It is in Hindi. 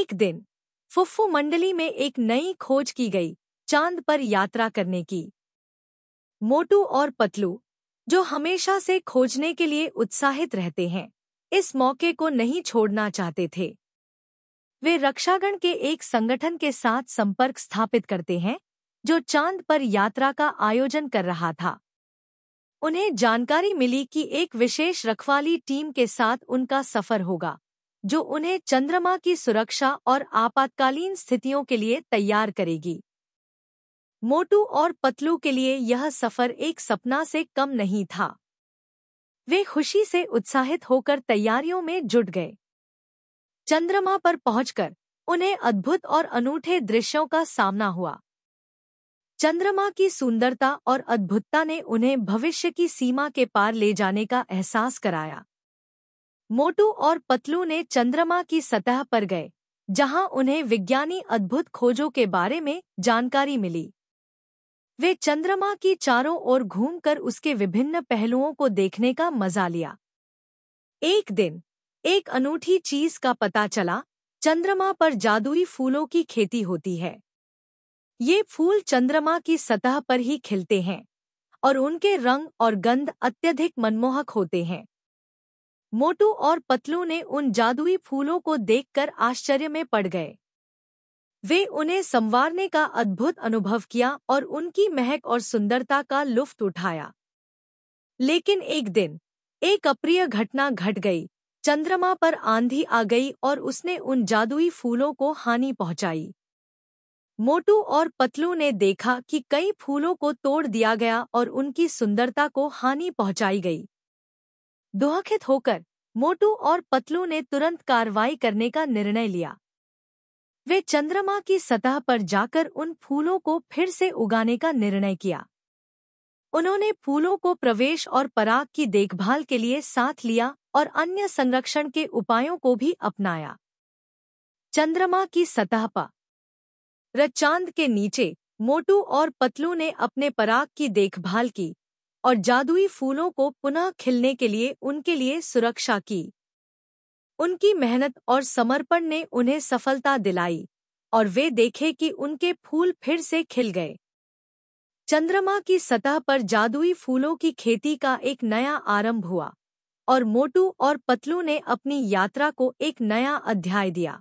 एक दिन फुफ्फू मंडली में एक नई खोज की गई चांद पर यात्रा करने की मोटू और पतलू जो हमेशा से खोजने के लिए उत्साहित रहते हैं इस मौके को नहीं छोड़ना चाहते थे वे रक्षागण के एक संगठन के साथ संपर्क स्थापित करते हैं जो चांद पर यात्रा का आयोजन कर रहा था उन्हें जानकारी मिली कि एक विशेष रखवाली टीम के साथ उनका सफर होगा जो उन्हें चंद्रमा की सुरक्षा और आपातकालीन स्थितियों के लिए तैयार करेगी मोटू और पतलू के लिए यह सफर एक सपना से कम नहीं था वे खुशी से उत्साहित होकर तैयारियों में जुट गए चंद्रमा पर पहुंचकर उन्हें अद्भुत और अनूठे दृश्यों का सामना हुआ चंद्रमा की सुंदरता और अद्भुतता ने उन्हें भविष्य की सीमा के पार ले जाने का एहसास कराया मोटू और पतलू ने चंद्रमा की सतह पर गए जहां उन्हें विज्ञानी अद्भुत खोजों के बारे में जानकारी मिली वे चंद्रमा की चारों ओर घूमकर उसके विभिन्न पहलुओं को देखने का मजा लिया एक दिन एक अनूठी चीज का पता चला चंद्रमा पर जादुई फूलों की खेती होती है ये फूल चंद्रमा की सतह पर ही खिलते हैं और उनके रंग और गंध अत्यधिक मनमोहक होते हैं मोटू और पतलू ने उन जादुई फूलों को देखकर आश्चर्य में पड़ गए वे उन्हें संवारने का अद्भुत अनुभव किया और उनकी महक और सुंदरता का लुफ्त उठाया लेकिन एक दिन एक अप्रिय घटना घट गई चंद्रमा पर आंधी आ गई और उसने उन जादुई फूलों को हानि पहुंचाई मोटू और पतलू ने देखा कि कई फूलों को तोड़ दिया गया और उनकी सुंदरता को हानि पहुंचाई गई दुहखित होकर मोटू और पतलू ने तुरंत कार्रवाई करने का निर्णय लिया वे चंद्रमा की सतह पर जाकर उन फूलों को फिर से उगाने का निर्णय किया उन्होंने फूलों को प्रवेश और पराग की देखभाल के लिए साथ लिया और अन्य संरक्षण के उपायों को भी अपनाया चंद्रमा की सतह पर रचांद के नीचे मोटू और पतलू ने अपने पराग की देखभाल की और जादुई फूलों को पुनः खिलने के लिए उनके लिए सुरक्षा की उनकी मेहनत और समर्पण ने उन्हें सफलता दिलाई और वे देखे कि उनके फूल फिर से खिल गए चंद्रमा की सतह पर जादुई फूलों की खेती का एक नया आरंभ हुआ और मोटू और पतलू ने अपनी यात्रा को एक नया अध्याय दिया